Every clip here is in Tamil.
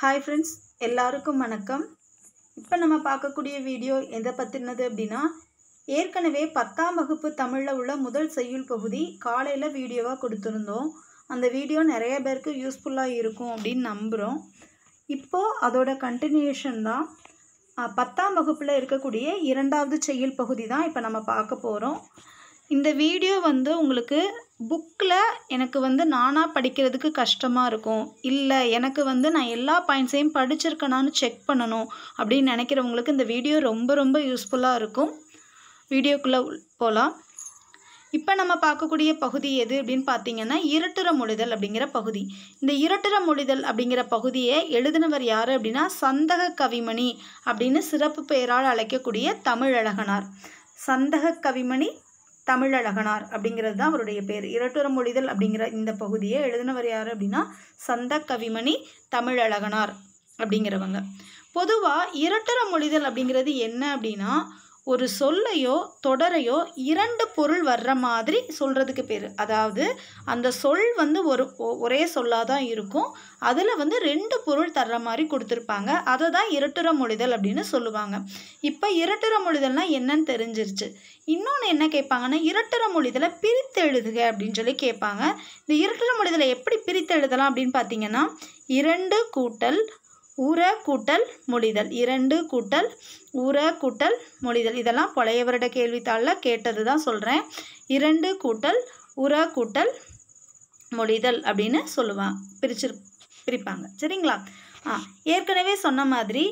ஹாய் ஃப்ரெண்ட்ஸ் எல்லாருக்கும் வணக்கம் இப்போ நம்ம பார்க்கக்கூடிய வீடியோ எதை பற்றினது அப்படின்னா ஏற்கனவே பத்தாம் வகுப்பு தமிழில் உள்ள முதல் செய்யுள் பகுதி காலையில் வீடியோவாக கொடுத்துருந்தோம் அந்த வீடியோ நிறைய பேருக்கு யூஸ்ஃபுல்லாக இருக்கும் அப்படின்னு நம்புகிறோம் இப்போது அதோட கண்டினியூஷன் தான் பத்தாம் வகுப்பில் இருக்கக்கூடிய இரண்டாவது செய்யுள் பகுதி தான் இப்போ நம்ம பார்க்க போகிறோம் இந்த வீடியோ வந்து உங்களுக்கு புக்கில் எனக்கு வந்து நானாக படிக்கிறதுக்கு கஷ்டமாக இருக்கும் இல்லை எனக்கு வந்து நான் எல்லா பாயிண்ட்ஸையும் படிச்சிருக்கேனான்னு செக் பண்ணணும் அப்படின்னு நினைக்கிறவங்களுக்கு இந்த வீடியோ ரொம்ப ரொம்ப யூஸ்ஃபுல்லாக இருக்கும் வீடியோக்குள்ளே போகலாம் இப்போ நம்ம பார்க்கக்கூடிய பகுதி எது அப்படின்னு பார்த்தீங்கன்னா இரட்டுற மொழிதல் அப்படிங்கிற பகுதி இந்த இரட்டுற மொழிதல் அப்படிங்கிற பகுதியை எழுதினவர் யார் அப்படின்னா சந்தக கவிமணி அப்படின்னு சிறப்பு பெயரால் அழைக்கக்கூடிய தமிழழகனார் சந்தக கவிமணி தமிழழகனார் அப்படிங்கிறது தான் அவருடைய பேர் இரட்டுற மொழிதல் அப்படிங்கிற இந்த பகுதியை எழுதினவர் யார் அப்படின்னா சந்த கவிமணி தமிழழகனார் அப்படிங்கிறவங்க பொதுவாக இரட்டுற மொழிதல் அப்படிங்கிறது என்ன அப்படின்னா ஒரு சொல்லையோ தொடரையோ இரண்டு பொருள் வர்ற மாதிரி சொல்கிறதுக்கு பேர் அதாவது அந்த சொல் வந்து ஒரு ஒரே சொல்லாக தான் இருக்கும் அதில் வந்து ரெண்டு பொருள் தர்ற மாதிரி கொடுத்துருப்பாங்க அதை தான் இரட்டுற மொழிதல் அப்படின்னு சொல்லுவாங்க இப்போ இரட்டுற மொழிதல்னால் என்னன்னு தெரிஞ்சிருச்சு இன்னொன்று என்ன கேட்பாங்கன்னா இரட்டுற மொழிதலை பிரித்து எழுதுக அப்படின்னு சொல்லி கேட்பாங்க இந்த இரட்டுற மொழிதலை எப்படி பிரித்து எழுதலாம் அப்படின்னு பார்த்தீங்கன்னா இரண்டு கூட்டல் உர கூட்டல் முடிதல் இரண்டு கூட்டல் உர கூட்டல் முடிதல் இதெல்லாம் பழைய வருட கேள்வித்தாளில் கேட்டது தான் சொல்கிறேன் இரண்டு கூட்டல் உர கூட்டல் முடிதல் அப்படின்னு சொல்லுவான் பிரிச்சு பிரிப்பாங்க சரிங்களா ஆ ஏற்கனவே சொன்ன மாதிரி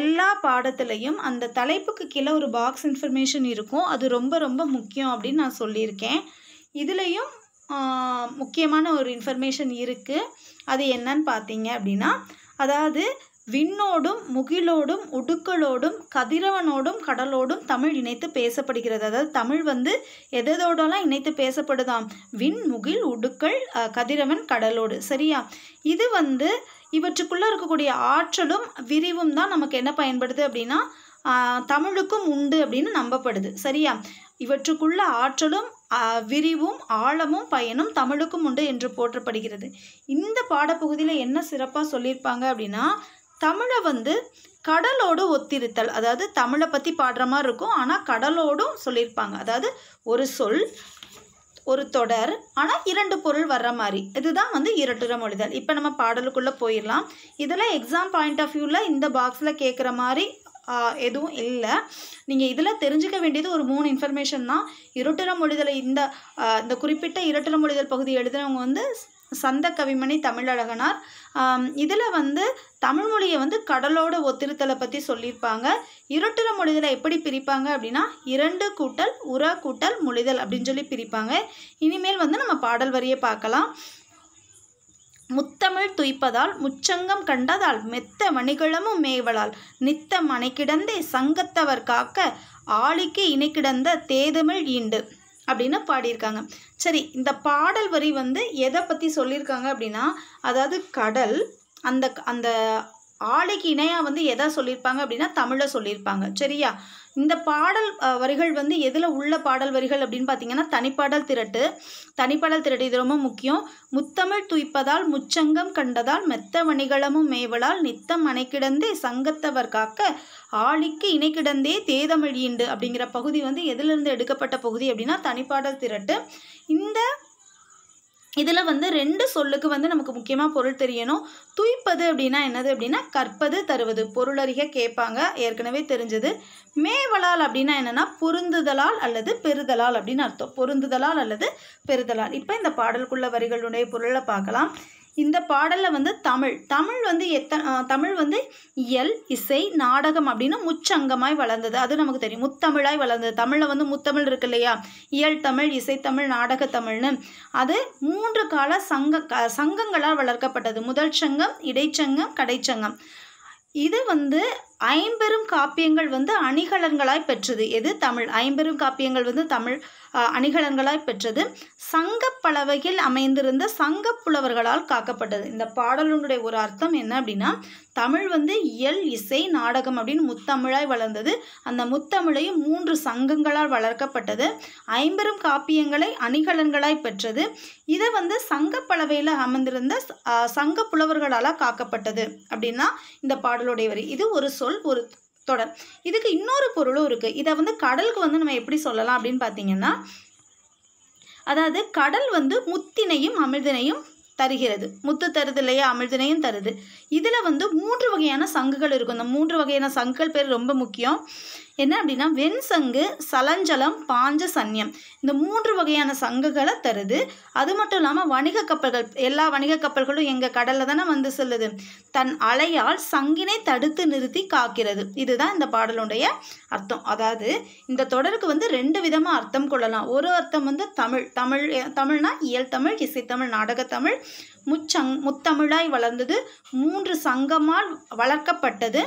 எல்லா பாடத்துலேயும் அந்த தலைப்புக்கு கீழே ஒரு பாக்ஸ் இன்ஃபர்மேஷன் இருக்கும் அது ரொம்ப ரொம்ப முக்கியம் அப்படின்னு நான் சொல்லியிருக்கேன் இதுலேயும் முக்கியமான ஒரு இன்ஃபர்மேஷன் இருக்குது அது என்னன்னு பார்த்தீங்க அப்படின்னா அதாவது விண்ணோடும் முகிலோடும் உடுக்களோடும் கதிரவனோடும் கடலோடும் தமிழ் இணைத்து பேசப்படுகிறது அதாவது தமிழ் வந்து எதோடலாம் இணைத்து பேசப்படுதாம் விண் முகில் உடுக்கள் கதிரவன் கடலோடு சரியா இது வந்து இவற்றுக்குள்ளே இருக்கக்கூடிய ஆற்றலும் விரிவும் தான் நமக்கு என்ன பயன்படுது அப்படின்னா தமிழுக்கும் உண்டு அப்படின்னு நம்பப்படுது சரியா இவற்றுக்குள்ள ஆற்றலும் விரிவும் ஆழமும் பயனும் தமிழுக்கும் உண்டு என்று போற்றப்படுகிறது இந்த பாடப்பகுதியில் என்ன சிறப்பாக சொல்லியிருப்பாங்க அப்படின்னா தமிழை வந்து கடலோடு ஒத்திருத்தல் அதாவது தமிழை பற்றி பாடுற மாதிரி இருக்கும் ஆனால் கடலோடும் சொல்லியிருப்பாங்க அதாவது ஒரு சொல் ஒரு தொடர் ஆனால் இரண்டு பொருள் வர்ற மாதிரி இதுதான் வந்து இரட்டுற மொழிதல் இப்போ நம்ம பாடலுக்குள்ளே போயிடலாம் இதில் எக்ஸாம் பாயிண்ட் ஆஃப் வியூவில் இந்த பாக்ஸில் கேட்குற மாதிரி எதுவும் இல்லை நீங்கள் இதில் தெரிஞ்சுக்க வேண்டியது ஒரு மூணு இன்ஃபர்மேஷன் தான் இருட்டுற மொழிதலை இந்த இந்த குறிப்பிட்ட இருட்டுற மொழிதல் பகுதி எழுதுனவங்க வந்து சந்த கவிமணி தமிழழகனார் இதில் வந்து தமிழ் மொழியை வந்து கடலோட ஒத்திருத்தலை பற்றி சொல்லியிருப்பாங்க இருட்டுற மொழிதலை எப்படி பிரிப்பாங்க அப்படின்னா இரண்டு கூட்டல் உர கூட்டல் மொழிதல் அப்படின்னு சொல்லி பிரிப்பாங்க இனிமேல் வந்து நம்ம பாடல் வரியை பார்க்கலாம் முத்தமிழ் துய்ப்பதால் முச்சங்கம் கண்டதால் மெத்த மணிகளமும் மேவலால் நித்த மனைக்கிடந்தே சங்கத்தவர் காக்க ஆளிக்கு கிடந்த தேதமிழ் ஈண்டு அப்படின்னு பாடியிருக்காங்க சரி இந்த பாடல் வரி வந்து எதை பற்றி சொல்லியிருக்காங்க அப்படின்னா அதாவது கடல் அந்த அந்த ஆளுக்கு இணையாக வந்து எதை சொல்லியிருப்பாங்க அப்படின்னா தமிழை சொல்லியிருப்பாங்க சரியா இந்த பாடல் வரிகள் வந்து எதில் உள்ள பாடல் வரிகள் அப்படின்னு பார்த்தீங்கன்னா தனிப்பாடல் திரட்டு தனிப்பாடல் திரட்டு இது ரொம்ப முக்கியம் முத்தமிழ் துய்ப்பதால் முச்சங்கம் கண்டதால் மெத்த வணிகளமும் மேவலால் நித்தம் அணைக்கிடந்தே சங்கத்தவர் காக்க ஆளிக்கு இணைக்கிடந்தே தேதமிழியுண்டு அப்படிங்கிற பகுதி வந்து எதிலிருந்து எடுக்கப்பட்ட பகுதி அப்படின்னா தனிப்பாடல் திரட்டு இந்த இதில் வந்து ரெண்டு சொல்லுக்கு வந்து நமக்கு முக்கியமாக பொருள் தெரியணும் துய்ப்பது அப்படின்னா என்னது அப்படின்னா கற்பது தருவது பொருளறிக கேட்பாங்க ஏற்கனவே தெரிஞ்சது மேவலால் அப்படின்னா என்னென்னா பொருந்துதலால் அல்லது பெறுதலால் அப்படின்னு அர்த்தம் பொருந்துதலால் அல்லது பெறுதலால் இப்போ இந்த பாடலுக்குள்ள வரிகளுடைய பொருளை பார்க்கலாம் இந்த பாடலில் வந்து தமிழ் தமிழ் வந்து எத்த தமிழ் வந்து இயல் இசை நாடகம் அப்படின்னு முச்சங்கமாய் வளர்ந்தது அது நமக்கு தெரியும் முத்தமிழாய் வளர்ந்தது தமிழில் வந்து முத்தமிழ் இருக்கு இல்லையா இயல் தமிழ் இசைத்தமிழ் நாடக தமிழ்னு அது மூன்று கால சங்க சங்கங்களால் வளர்க்கப்பட்டது முதல் சங்கம் இடைச்சங்கம் கடைச்சங்கம் இது வந்து ஐம்பெரும் காப்பியங்கள் வந்து அணிகலன்களாய் பெற்றது எது தமிழ் ஐம்பெரும் காப்பியங்கள் வந்து தமிழ் அணிகலன்களாய் பெற்றது சங்க அமைந்திருந்த சங்க புலவர்களால் காக்கப்பட்டது இந்த பாடலுடைய ஒரு அர்த்தம் என்ன அப்படின்னா தமிழ் வந்து இயல் இசை நாடகம் அப்படின்னு முத்தமிழாய் வளர்ந்தது அந்த முத்தமிழையும் மூன்று சங்கங்களால் வளர்க்கப்பட்டது ஐம்பெரும் காப்பியங்களை அணிகலன்களாய் பெற்றது இதை வந்து சங்க பலவையில் சங்க புலவர்களால் காக்கப்பட்டது அப்படின்னா இந்த பாடலுடைய வரி இது ஒரு சொல் சொல் ஒரு தொடர் இதுக்கு இன்னொரு பொருளும் இருக்குது இதை வந்து கடலுக்கு வந்து நம்ம எப்படி சொல்லலாம் அப்படின்னு பார்த்தீங்கன்னா அதாவது கடல் வந்து முத்தினையும் அமிழ்தினையும் தருகிறது முத்து தருது இல்லையா அமிழ்தினையும் தருது இதில் வந்து மூன்று வகையான சங்குகள் இருக்கும் இந்த மூன்று வகையான சங்குகள் பேர் ரொம்ப முக்கியம் என்ன அப்படின்னா வெண் சங்கு சலஞ்சலம் பாஞ்ச சன்யம் இந்த மூன்று வகையான சங்குகளை தருது அது மட்டும் இல்லாமல் வணிக கப்பல்கள் எல்லா வணிக கப்பல்களும் எங்கள் கடலில் தானே வந்து செல்லுது தன் அலையால் சங்கினை தடுத்து நிறுத்தி காக்கிறது இதுதான் இந்த பாடலுடைய அர்த்தம் அதாவது இந்த தொடருக்கு வந்து ரெண்டு விதமாக அர்த்தம் கொள்ளலாம் ஒரு அர்த்தம் வந்து தமிழ் தமிழ் தமிழ்னா இயல் தமிழ் இசைத்தமிழ் நாடகத்தமிழ் முச்சங் முத்தமிழாய் வளர்ந்தது மூன்று சங்கமால் வளர்க்கப்பட்டது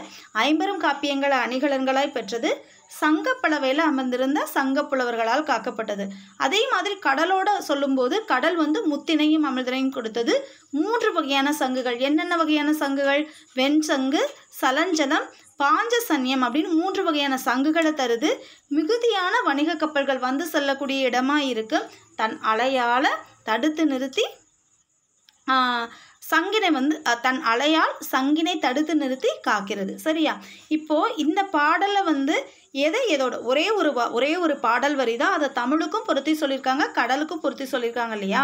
ஐம்பெரும் காப்பியங்களை அணிகலன்களாய் பெற்றது சங்கப்பலவையில் அமர்ந்திருந்த சங்கப்புலவர்களால் காக்கப்பட்டது அதே மாதிரி கடலோட சொல்லும்போது கடல் வந்து முத்தினையும் அமிர்தனையும் கொடுத்தது மூன்று வகையான சங்குகள் என்னென்ன வகையான சங்குகள் வெண் சங்கு சலஞ்சலம் பாஞ்ச சன்யம் அப்படின்னு மூன்று வகையான சங்குகளை தருது மிகுதியான வணிக கப்பல்கள் வந்து செல்லக்கூடிய இடமா இருக்கு தன் அலையால் தடுத்து நிறுத்தி சங்கினை வந்து தன் அலையால் சங்கினை தடுத்து நிறுத்தி காக்கிறது சரியா இப்போது இந்த பாடலை வந்து எதை எதோட ஒரே ஒரு ஒரே ஒரு பாடல் வரி தான் அதை தமிழுக்கும் பொருத்தி சொல்லியிருக்காங்க கடலுக்கும் பொருத்தி சொல்லியிருக்காங்க இல்லையா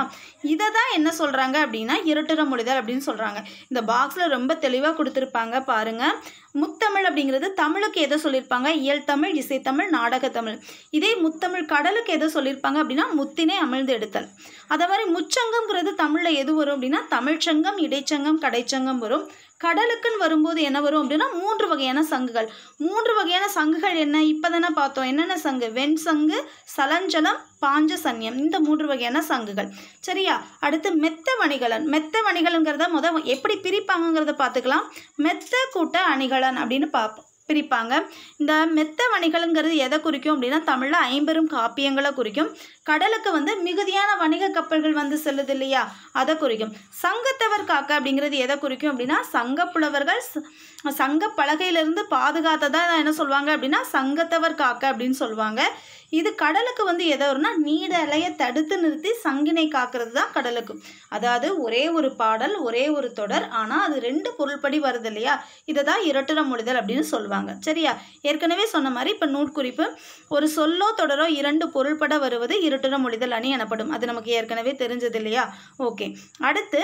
இதை தான் என்ன சொல்கிறாங்க அப்படின்னா இருட்டுற மொழிதல் அப்படின்னு சொல்கிறாங்க இந்த பாக்ஸில் ரொம்ப தெளிவாக கொடுத்துருப்பாங்க பாருங்கள் முத்தமிழ் அப்படிங்கிறது தமிழுக்கு எதை சொல்லியிருப்பாங்க இயல் தமிழ் இசைத்தமிழ் நாடகத்தமிழ் இதே முத்தமிழ் கடலுக்கு எதை சொல்லியிருப்பாங்க அப்படின்னா முத்தினை அமிழ்ந்து எடுத்தல் அதே மாதிரி முச்சங்கம்ங்கிறது தமிழில் எது வரும் அப்படின்னா தமிழ்ச்சங்கம் இடைச்சங்கம் கடைச்சங்கம் வரும் கடலுக்குன்னு வரும்போது என்ன வரும் அப்படின்னா மூன்று வகையான சங்குகள் மூன்று வகையான சங்குகள் என்ன இப்போ தானே பார்த்தோம் என்னென்ன சங்கு வெண் சங்கு சலஞ்சலம் பாஞ்ச சன்யம் இந்த மூன்று வகையான சங்குகள் சரியா அடுத்து மெத்த வணிகலன் மெத்த வணிகலன்கிறத முத எப்படி பிரிப்பாங்கங்கிறத பார்த்துக்கலாம் மெத்த கூட்ட அணிகலன் அப்படின்னு பார்ப்போம் பிரிப்பாங்க இந்த மெத்த வணிகளுங்கிறது எதை குறிக்கும் அப்படின்னா தமிழில் ஐம்பெரும் காப்பியங்களை குறிக்கும் கடலுக்கு வந்து மிகுதியான வணிக கப்பல்கள் வந்து செல்லுது இல்லையா அதை குறிக்கும் சங்கத்தவர் காக்க அப்படிங்கிறது எதை குறிக்கும் அப்படின்னா சங்கப்புலவர்கள் சங்க பலகையிலிருந்து பாதுகாத்ததாக என்ன சொல்லுவாங்க அப்படின்னா சங்கத்தவர் காக்க அப்படின்னு சொல்லுவாங்க இது கடலுக்கு வந்து எதை வரும்னா நீடலையை தடுத்து நிறுத்தி சங்கினை காக்கிறது தான் கடலுக்கு அதாவது ஒரே ஒரு பாடல் ஒரே ஒரு தொடர் ஆனால் அது ரெண்டு பொருள்படி வருது இல்லையா இதை தான் இரட்டுற முடிதல் அப்படின்னு சொல்லுவாங்க சரியா ஏற்கனவே சொன்ன மாதிரி இப்போ நூற்குறிப்பு ஒரு சொல்லோ தொடரோ இரண்டு பொருள்பட வருவது இரு திருட்டுற மொழிதல் அணி எனப்படும் அது நமக்கு ஏற்கனவே தெரிஞ்சது இல்லையா ஓகே அடுத்து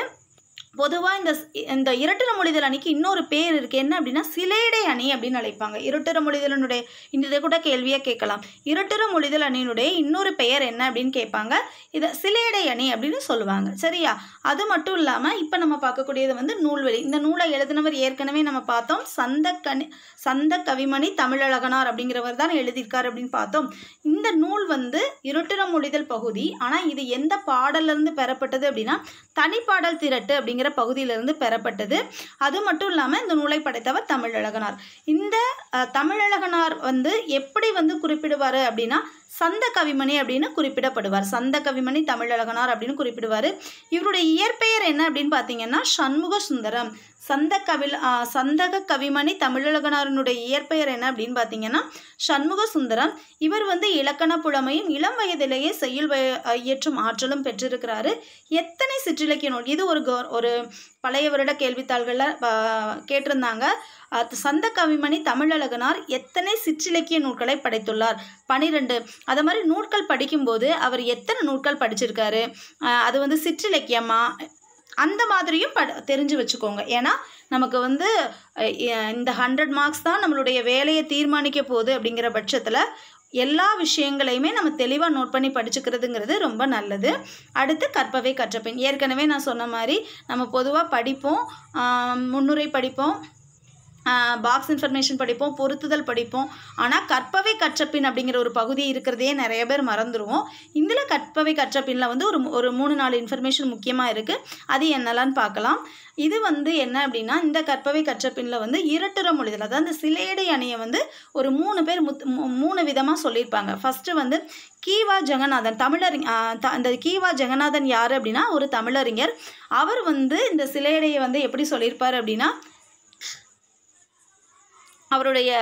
பொதுவாக இந்த இந்த இரட்டர மொழிதல் அணிக்கு இன்னொரு பேர் இருக்குது என்ன அப்படின்னா சிலேடை அணி அப்படின்னு அழைப்பாங்க இரட்டர மொழிதலனுடைய இந்த இதை கூட கேள்வியாக கேட்கலாம் இரட்டர மொழிதல் அணியினுடைய இன்னொரு பெயர் என்ன அப்படின்னு கேட்பாங்க இதை சிலேடை அணி அப்படின்னு சொல்லுவாங்க சரியா அது மட்டும் இல்லாமல் இப்போ நம்ம பார்க்கக்கூடியது வந்து நூல்வெளி இந்த நூலை எழுதினவர் ஏற்கனவே நம்ம பார்த்தோம் சந்த கணி சந்த கவிமணி தமிழழகனார் அப்படிங்கிறவர் தான் எழுதியிருக்கார் அப்படின்னு பார்த்தோம் இந்த நூல் வந்து இருட்டுற மொழிதல் பகுதி ஆனால் இது எந்த பாடலேருந்து பெறப்பட்டது அப்படின்னா தனிப்பாடல் திரட்டு அப்படிங்கிற அப்படிங்கிற பகுதியிலிருந்து பெறப்பட்டது அது மட்டும் இல்லாமல் இந்த நூலை படைத்தவர் தமிழழகனார் இந்த தமிழழகனார் வந்து எப்படி வந்து குறிப்பிடுவார் அப்படின்னா சந்த கவிமணி அப்படின்னு குறிப்பிடப்படுவார் சந்த கவிமணி தமிழழகனார் அப்படின்னு குறிப்பிடுவார் இவருடைய இயற்பெயர் என்ன அப்படின்னு பார்த்தீங்கன்னா சண்முக சுந்தரம் சந்த கவி சந்தக கவிமணி தமிழழகனாரனுடைய இயற்பெயர் என்ன அப்படின்னு பார்த்தீங்கன்னா சண்முக சுந்தரம் இவர் வந்து இலக்கண புலமையும் இளம் வயதிலேயே செயல் இயற்றும் ஆற்றலும் பெற்றிருக்கிறாரு எத்தனை சிற்றிலக்கிய நூல் இது ஒரு ஒரு பழைய வருட கேள்வித்தாள்களில் கேட்டிருந்தாங்க சந்த கவிமணி தமிழழகனார் எத்தனை சிற்றிலக்கிய நூல்களை படைத்துள்ளார் பனிரெண்டு அதை மாதிரி நூல்கள் படிக்கும்போது அவர் எத்தனை நூல்கள் படிச்சிருக்காரு அது வந்து சிற்றிலக்கியமாக அந்த மாதிரியும் ப தெரிஞ்சு வச்சுக்கோங்க ஏன்னா நமக்கு வந்து இந்த ஹண்ட்ரட் மார்க்ஸ் தான் நம்மளுடைய வேலையை தீர்மானிக்க போகுது அப்படிங்கிற பட்சத்தில் எல்லா விஷயங்களையுமே நம்ம தெளிவாக நோட் பண்ணி படிச்சுக்கிறதுங்கிறது ரொம்ப நல்லது அடுத்து கற்பவை கற்றபின் ஏற்கனவே நான் சொன்ன மாதிரி நம்ம பொதுவாக படிப்போம் முன்னுரை படிப்போம் பாக்ஸ் இன்ஃபர்மேஷன் படிப்போம் பொருத்துதல் படிப்போம் ஆனால் கற்பவை கற்றப்பின் அப்படிங்கிற ஒரு பகுதி இருக்கிறதையே நிறைய பேர் மறந்துடுவோம் இதில் கற்பவை கற்றப்பின்ல வந்து ஒரு ஒரு மூணு நாலு இன்ஃபர்மேஷன் முக்கியமாக இருக்குது அது என்னெல்லாம்னு பார்க்கலாம் இது வந்து என்ன அப்படின்னா இந்த கற்பவை கற்றப்பின்ல வந்து இரட்டுற மொழிதல் அதாவது சிலேடை அணியை வந்து ஒரு மூணு பேர் மூணு விதமாக சொல்லியிருப்பாங்க ஃபஸ்ட்டு வந்து கீவா ஜெகநாதன் தமிழறி அந்த கீவா ஜெகநாதன் யார் அப்படின்னா ஒரு தமிழறிஞர் அவர் வந்து இந்த சிலையடையை வந்து எப்படி சொல்லியிருப்பார் அப்படின்னா அவருடைய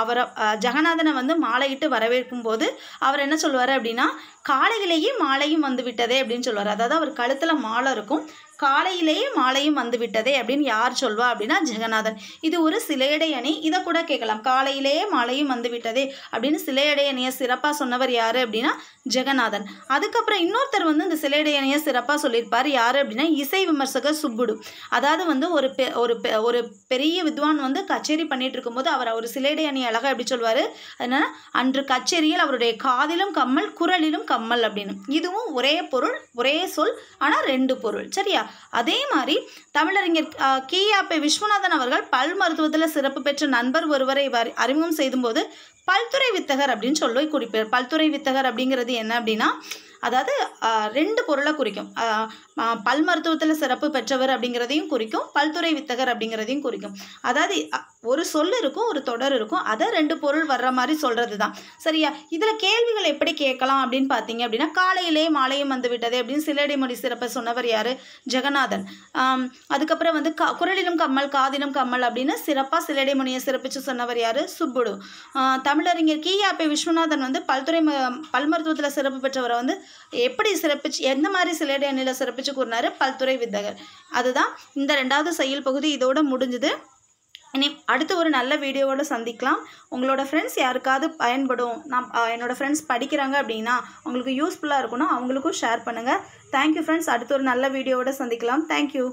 அவரை ஜெகநாதனை வந்து மாலையிட்டு வரவேற்கும் போது அவர் என்ன சொல்லுவார் அப்படின்னா காலையிலேயே மாலையும் வந்து விட்டதே அப்படின்னு சொல்லுவார் அதாவது அவர் கழுத்தில் மாலை இருக்கும் காலையிலேயே மாலையும் வந்துவிட்டதே அப்படின்னு யார் சொல்வா அப்படின்னா ஜெகநாதன் இது ஒரு சிலையடை அணி இதை கூட கேட்கலாம் காலையிலேயே மாலையும் வந்துவிட்டதே அப்படின்னு சிலையடை அணியை சிறப்பாக சொன்னவர் யார் அப்படின்னா ஜெகநாதன் அதுக்கப்புறம் இன்னொருத்தர் வந்து இந்த சிலையடை அணியை சிறப்பாக சொல்லியிருப்பார் யார் அப்படின்னா இசை விமர்சகர் சுப்புடு அதாவது வந்து ஒரு பெ ஒரு பெ ஒரு பெரிய வித்வான் வந்து கச்சேரி பண்ணிகிட்டு இருக்கும்போது அவர் அவர் சிலையடை அணி அழகாக எப்படி சொல்வார் அதனால் அன்று கச்சேரியில் அவருடைய காதிலும் கம்மல் குரலிலும் கம்மல் அப்படின்னு இதுவும் ஒரே பொருள் ஒரே சொல் ஆனால் ரெண்டு பொருள் சரியா அதே மாதிரி தமிழறிஞர் கியாப்பை விஸ்வநாதன் அவர்கள் பல் மருத்துவத்தில் சிறப்பு பெற்ற நண்பர் ஒருவரை அறிமுகம் போது பல்துறை வித்தகர் அப்படின்னு சொல்லி குறிப்பிடுறார் பல்துறை வித்தகர் அப்படிங்கிறது என்ன அப்படின்னா அதாவது ரெண்டு பொருளை குறிக்கும் பல் மருத்துவத்தில் சிறப்பு பெற்றவர் அப்படிங்கிறதையும் குறிக்கும் பல்துறை வித்தகர் அப்படிங்கிறதையும் குறிக்கும் அதாவது ஒரு சொல் இருக்கும் ஒரு தொடர் இருக்கும் அதை ரெண்டு பொருள் வர்ற மாதிரி சொல்கிறது தான் சரியா இதில் கேள்விகள் எப்படி கேட்கலாம் அப்படின்னு பார்த்தீங்க அப்படின்னா காலையிலே மாலையும் வந்து விட்டதே அப்படின்னு சிலடிமொழி சிறப்பை சொன்னவர் யார் ஜெகநாதன் அதுக்கப்புறம் வந்து க குரலிலும் கம்மல் காதிலும் கம்மல் அப்படின்னு சிறப்பாக சிலடைமொழியை சிறப்பிச்சு சொன்னவர் யார் சுப்புடு தமிழறிஞர் கியாபி விஸ்வநாதன் வந்து பல்துறை பல் மருத்துவத்தில் சிறப்பு பெற்றவரை வந்து எப்படி சிறப்பிச்சு எந்த மாதிரி சிலடி அணியில் சிறப்பிச்சு சிறப்பிச்சு கூறினாரு பல்துறை வித்தகர் அதுதான் இந்த ரெண்டாவது செயல் பகுதி இதோட முடிஞ்சுது இனி அடுத்து ஒரு நல்ல வீடியோவோட சந்திக்கலாம் உங்களோட ஃப்ரெண்ட்ஸ் யாருக்காவது பயன்படும் நான் என்னோடய ஃப்ரெண்ட்ஸ் படிக்கிறாங்க அப்படின்னா அவங்களுக்கு யூஸ்ஃபுல்லாக இருக்கணும் அவங்களுக்கும் ஷேர் பண்ணுங்கள் தேங்க்யூ ஃப்ரெண்ட்ஸ் அடுத்த ஒரு நல்ல வீடியோவோட சந்திக்கலாம் தேங்க்யூ